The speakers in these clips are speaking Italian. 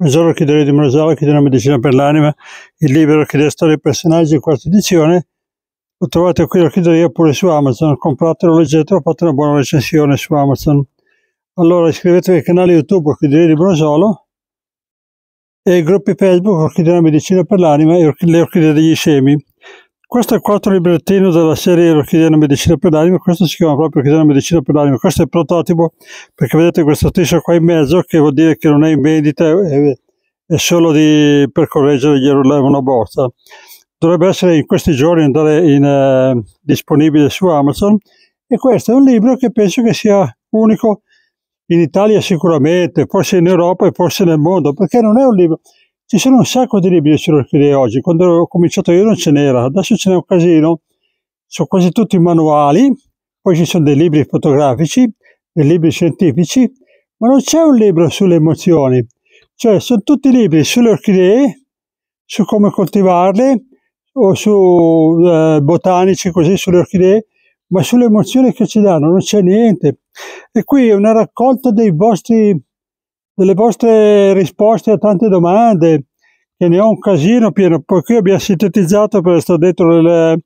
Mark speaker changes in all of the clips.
Speaker 1: Buongiorno Orchidea di Morosava, Orchidea una medicina per l'anima, il libro Orchidea Storia e Personaggi, quarta edizione. Lo trovate qui all'orchideria pure su Amazon, compratelo, leggetelo, fate una buona recensione su Amazon. Allora iscrivetevi al canale YouTube Orchidea di Brosolo e ai gruppi Facebook Orchidea Medicina per l'Anima e Le Orchidee degli Scemi. Questo è il quarto librettino della serie L'Orchidea Medicina per l'Anima, questo si chiama proprio Orchidea Medicina per l'Anima, questo è il prototipo perché vedete questo striscia qua in mezzo che vuol dire che non è in vendita, è, è solo di, per correggere gli errori una borsa. Dovrebbe essere in questi giorni andare in, eh, disponibile su Amazon e questo è un libro che penso che sia unico in Italia sicuramente, forse in Europa e forse nel mondo, perché non è un libro ci sono un sacco di libri sulle orchidee oggi, quando ho cominciato io non ce n'era, adesso ce n'è un casino, sono quasi tutti manuali, poi ci sono dei libri fotografici, dei libri scientifici, ma non c'è un libro sulle emozioni, cioè sono tutti libri sulle orchidee, su come coltivarle, o su eh, botanici così, sulle orchidee, ma sulle emozioni che ci danno non c'è niente. E qui è una raccolta vostri, delle vostre risposte a tante domande, che ne ho un casino pieno, poiché abbiamo sintetizzato per sto dentro nel,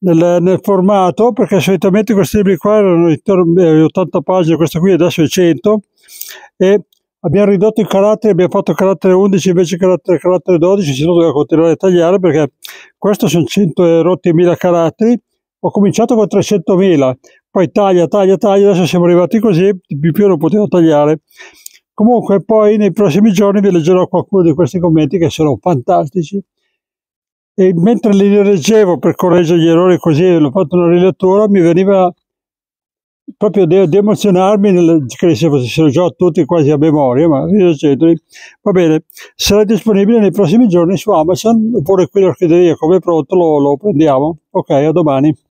Speaker 1: nel, nel, formato, perché solitamente questi libri qua erano intorno eh, 80 pagine, questo qui adesso è 100, e abbiamo ridotto i caratteri, abbiamo fatto carattere 11 invece carattere, carattere 12, se no doveva continuare a tagliare perché questo sono 100 e rotti mila caratteri, ho cominciato con 300.000, poi taglia, taglia, taglia, adesso siamo arrivati così, di più non potevo tagliare Comunque poi nei prossimi giorni vi leggerò qualcuno di questi commenti che sono fantastici e mentre li leggevo per correggere gli errori così e l'ho fatto una rilettura mi veniva proprio di emozionarmi, nel, che se fossero già tutti quasi a memoria, ma rileggeteli. Va bene, sarà disponibile nei prossimi giorni su Amazon, oppure qui l'orchideria come pronto lo, lo prendiamo. Ok, a domani.